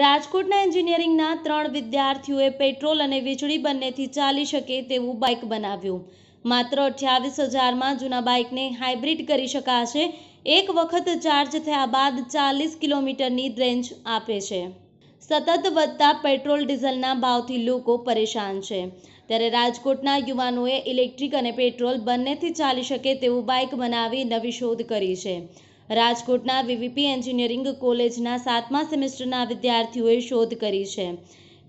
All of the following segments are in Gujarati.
રાજકોટના એન્જિનિયરિંગના ત્રણ વિદ્યાર્થીઓએ પેટ્રોલ અને વીજળી બંનેથી ચાલી શકે તેવું બાઇક બનાવ્યું માત્ર અઠ્યાવીસ હજારમાં જૂના બાઇકને હાઇબ્રિડ કરી શકાશે એક વખત ચાર્જ થયા બાદ ચાલીસ કિલોમીટરની રેન્જ આપે છે સતત વધતા પેટ્રોલ ડીઝલના ભાવથી લોકો પરેશાન છે ત્યારે રાજકોટના યુવાનોએ ઇલેક્ટ્રિક અને પેટ્રોલ બંનેથી ચાલી શકે તેવું બાઇક બનાવી નવી શોધ કરી છે રાજકોટના વીવીપી એન્જિનિયરિંગ કોલેજના સાતમા સેમેસ્ટરના વિદ્યાર્થીઓએ શોધ કરી છે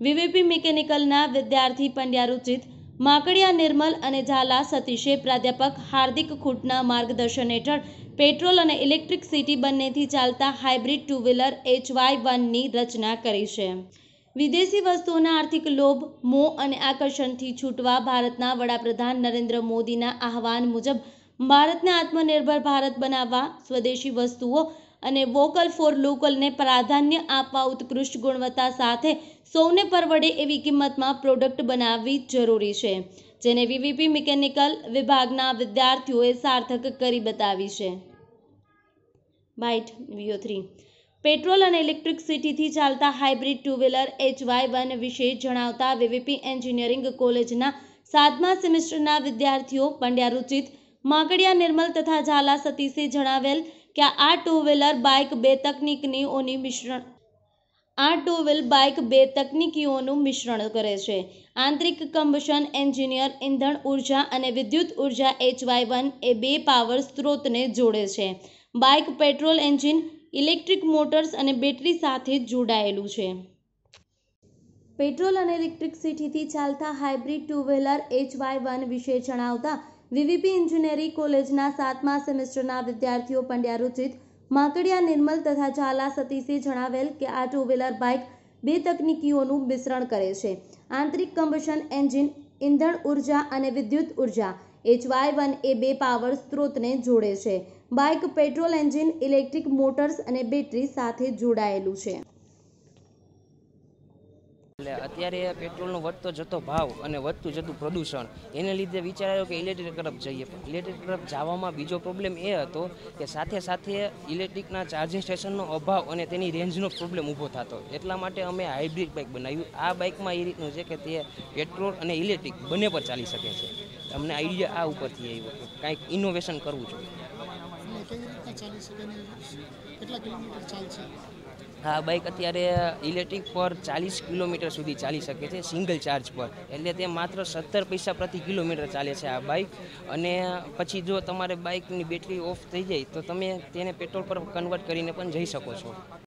વીવીપી મિકેનિકલના વિદ્યાર્થી પંડ્યા રુચિત માકડિયા નિર્મલ અને ઝાલા સતીશે પ્રાધ્યાપક હાર્દિક ખૂટના માર્ગદર્શન હેઠળ પેટ્રોલ અને ઇલેક્ટ્રિક સિટી બંનેથી ચાલતા હાઇબ્રિડ ટુ વ્હીલર એચવાય વનની રચના કરી છે વિદેશી વસ્તુઓના આર્થિક લોભ મોં અને આકર્ષણથી છૂટવા ભારતના વડાપ્રધાન નરેન્દ્ર મોદીના આહવાન મુજબ ભારતને આત્મનિર્ભર ભારત બનાવવા સ્વદેશી વસ્તુઓ અને વોકલ ફોર લોકલને પ્રાધાન્ય આપવા ઉત્કૃષ્ટ ગુણવત્તા સાથે સૌને પરવડે એવી કિંમતમાં પ્રોડક્ટ બનાવવી જરૂરી છે જેને વીવીપી મિકેનિકલ વિભાગના વિદ્યાર્થીઓએ સાર્થક કરી બતાવી છે બાઇટ વીઓ થ્રી પેટ્રોલ અને ઇલેક્ટ્રિક સિટીથી ચાલતા hybrid two wheeler H Y one વિશે જણાવતા વીવીપી એન્જિનિયરિંગ કોલેજના સાતમા સેમેસ્ટરના વિદ્યાર્થીઓ પંડ્યા રુચિત માકડિયા નિર્મલ તથા ઝાલા સતીશે જણાવેલ કે આ ટુ વ્હીલર બાઇક બે તકનિકનીઓની મિશ્રણ આ ટુ વ્હીલ બાઇક બે તકનિકીઓનું મિશ્રણ કરે છે આંતરિક કમ્બશન એન્જિનિયર ઇંધણ ઉર્જા અને વિદ્યુત ઉર્જા એચ વાય વન એ બે પાવર સ્ત્રોતને જોડે છે bike petrol engine electric motors અને બેટરી સાથે જોડાયેલું છે પેટ્રોલ અને ઇલેક્ટ્રિસિટીથી ચાલતા hybrid two wheeler H Y one વિશે જણાવતા વીવીપી ઇન્જિનિયરિંગ કોલેજના સાતમા સેમેસ્ટરના વિદ્યાર્થીઓ પંડ્યા રુચિત માકડિયા નિર્મલ તથા ઝાલા સતીશે જણાવેલ કે આ ટુ વ્હીલર બાઇક બે તકનીકીઓનું મિશ્રણ કરે છે આંતરિક કમ્બશન એન્જિન ઇંધણ ઉર્જા અને વિદ્યુત ઉર્જા એચ વાય વન એ બે પાવર સ્ત્રોતને જોડે છે bike petrol engine electric motors અને બેટરી સાથે જોડાયેલું છે એટલે અત્યારે પેટ્રોલનો વધતો જતો ભાવ અને વધતું જતું પ્રદૂષણ એને લીધે વિચારાયો કે ઇલેક્ટ્રિક તરફ જઈએ પણ ઇલેક્ટ્રિક તરફ જવામાં બીજો પ્રોબ્લેમ એ હતો કે સાથે સાથે ઇલેક્ટ્રિકના ચાર્જિંગ સ્ટેશનનો અભાવ અને તેની રેન્જનો પ્રોબ્લેમ ઊભો થતો એટલા માટે અમે હાઇબ્રિડ બાઇક બનાવ્યું આ બાઇકમાં એ રીતનું છે કે તે પેટ્રોલ અને ઇલેક્ટ્રિક બંને પર ચાલી શકે છે અમને આઈડિયા આ ઉપરથી આવ્યો કાંઈક ઇનોવેશન કરવું જોઈએ કેટલા કિલોમીટર ચાલશે આ બાઇક અત્યારે ઇલેક્ટ્રિક પર ચાલીસ કિલોમીટર સુધી ચાલી શકે છે સિંગલ ચાર્જ પર એટલે તે માત્ર સત્તર પૈસા પ્રતિ કિલોમીટર ચાલે છે આ બાઇક અને પછી જો તમારે બાઇકની બેટરી ઓફ થઈ જાય તો તમે તેને પેટ્રોલ પર કન્વર્ટ કરીને પણ જઈ શકો છો